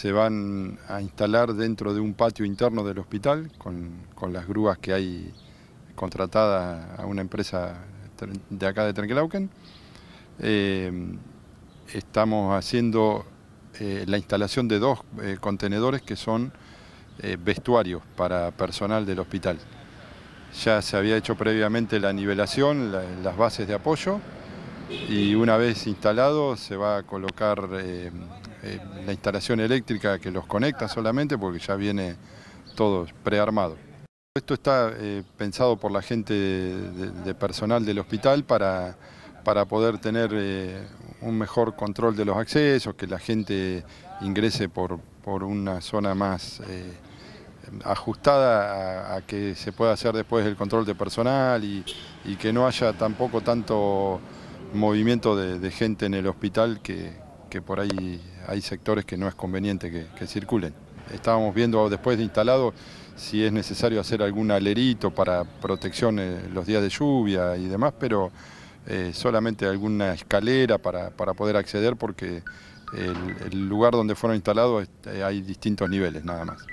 se van a instalar dentro de un patio interno del hospital con, las grúas que hay contratadas a una empresa de acá de Trenquelauquen. Eh, estamos haciendo eh, la instalación de dos eh, contenedores que son vestuarios para personal del hospital. Ya se había hecho previamente la nivelación, las bases de apoyo y una vez instalado se va a colocar eh, la instalación eléctrica que los conecta solamente porque ya viene todo prearmado. Esto está eh, pensado por la gente de, personal del hospital para, para poder tener eh, un mejor control de los accesos, que la gente ingrese por, una zona más ajustada a, que se pueda hacer después el control de personal y, que no haya tampoco tanto movimiento de, de gente en el hospital que, que por ahí hay sectores que no es conveniente que, circulen. Estábamos viendo después de instalado si es necesario hacer algún alerito para protección eh, los días de lluvia y demás, pero eh, solamente alguna escalera para, poder acceder porque el, lugar donde fueron instalados eh, hay distintos niveles nada más.